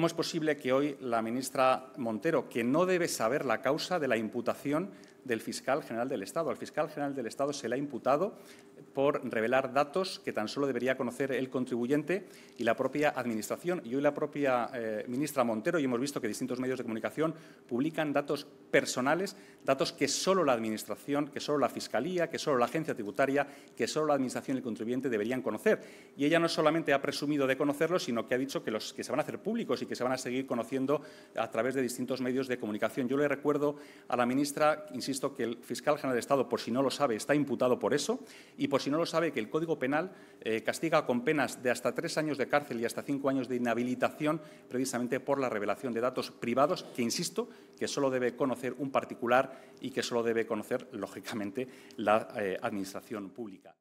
¿Cómo es posible que hoy la ministra Montero, que no debe saber la causa de la imputación del fiscal general del Estado. Al fiscal general del Estado se le ha imputado por revelar datos que tan solo debería conocer el contribuyente y la propia Administración. Y hoy la propia eh, ministra Montero, y hemos visto que distintos medios de comunicación publican datos personales, datos que solo la Administración, que solo la Fiscalía, que solo la agencia tributaria, que solo la Administración y el contribuyente deberían conocer. Y ella no solamente ha presumido de conocerlos, sino que ha dicho que los que se van a hacer públicos y que se van a seguir conociendo a través de distintos medios de comunicación. Yo le recuerdo a la ministra, insisto, que el fiscal general de Estado, por si no lo sabe, está imputado por eso y por si no lo sabe, que el Código Penal eh, castiga con penas de hasta tres años de cárcel y hasta cinco años de inhabilitación precisamente por la revelación de datos privados que, insisto, que solo debe conocer un particular y que solo debe conocer, lógicamente, la eh, Administración pública.